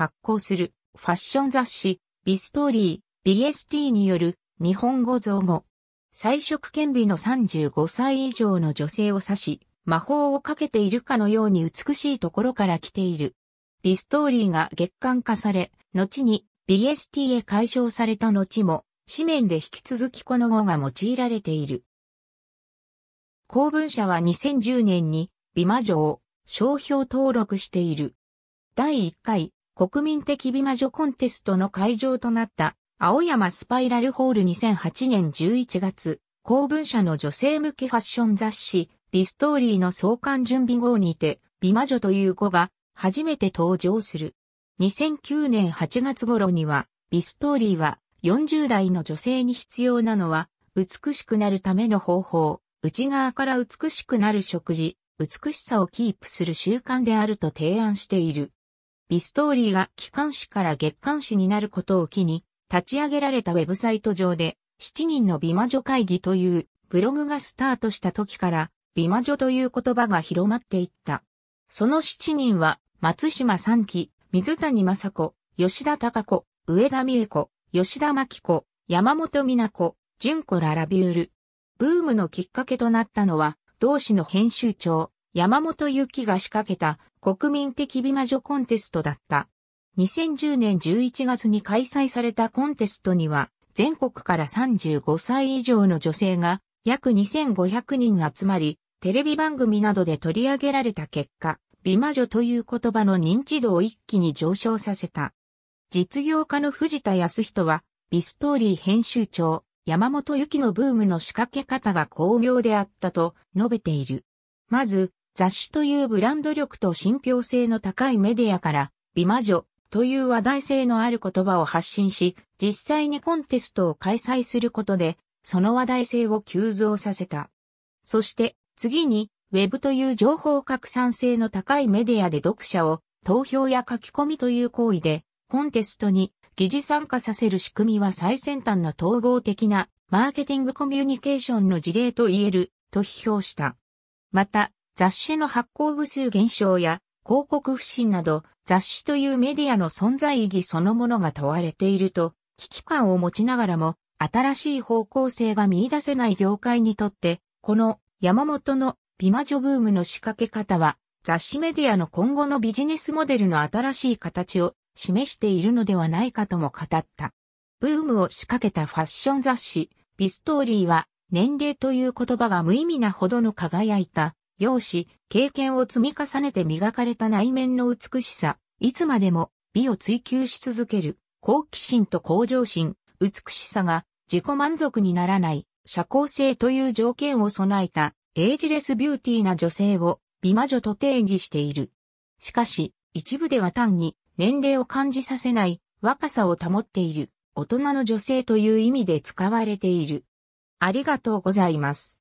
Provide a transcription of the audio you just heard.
発行するファッション雑誌ビストーリー BST による日本語造語。彩色兼備の35歳以上の女性を指し、魔法をかけているかのように美しいところから来ている。ビストーリーが月刊化され、後に BST へ解消された後も、紙面で引き続きこの語が用いられている。公文社は2010年に美魔女を商標登録している。第1回国民的美魔女コンテストの会場となった青山スパイラルホール2008年11月、公文社の女性向けファッション雑誌、ビストーリーの創刊準備号にて、美魔女という子が初めて登場する。2009年8月頃には、ビストーリーは40代の女性に必要なのは、美しくなるための方法、内側から美しくなる食事、美しさをキープする習慣であると提案している。ビストーリーが機関誌から月刊誌になることを機に、立ち上げられたウェブサイト上で、7人の美魔女会議というブログがスタートした時から、美魔女という言葉が広まっていった。その7人は、松島三期、水谷雅子、吉田隆子、上田美恵子、吉田真紀子、山本美奈子、純子ララビュール。ブームのきっかけとなったのは、同志の編集長、山本由紀が仕掛けた国民的美魔女コンテストだった。2010年11月に開催されたコンテストには、全国から35歳以上の女性が約2500人集まり、テレビ番組などで取り上げられた結果、美魔女という言葉の認知度を一気に上昇させた。実業家の藤田康人は、ビストーリー編集長、山本由紀のブームの仕掛け方が巧妙であったと述べている。まず、雑誌というブランド力と信憑性の高いメディアから、美魔女という話題性のある言葉を発信し、実際にコンテストを開催することで、その話題性を急増させた。そして、次に、ウェブという情報拡散性の高いメディアで読者を投票や書き込みという行為でコンテストに疑似参加させる仕組みは最先端の統合的なマーケティングコミュニケーションの事例と言えると批評した。また、雑誌の発行部数減少や広告不振など雑誌というメディアの存在意義そのものが問われていると危機感を持ちながらも新しい方向性が見出せない業界にとってこの山本の美魔女ブームの仕掛け方は雑誌メディアの今後のビジネスモデルの新しい形を示しているのではないかとも語った。ブームを仕掛けたファッション雑誌ビストーリーは年齢という言葉が無意味なほどの輝いた要し、経験を積み重ねて磨かれた内面の美しさ、いつまでも美を追求し続ける、好奇心と向上心、美しさが自己満足にならない、社交性という条件を備えた、エイジレスビューティーな女性を美魔女と定義している。しかし、一部では単に年齢を感じさせない若さを保っている大人の女性という意味で使われている。ありがとうございます。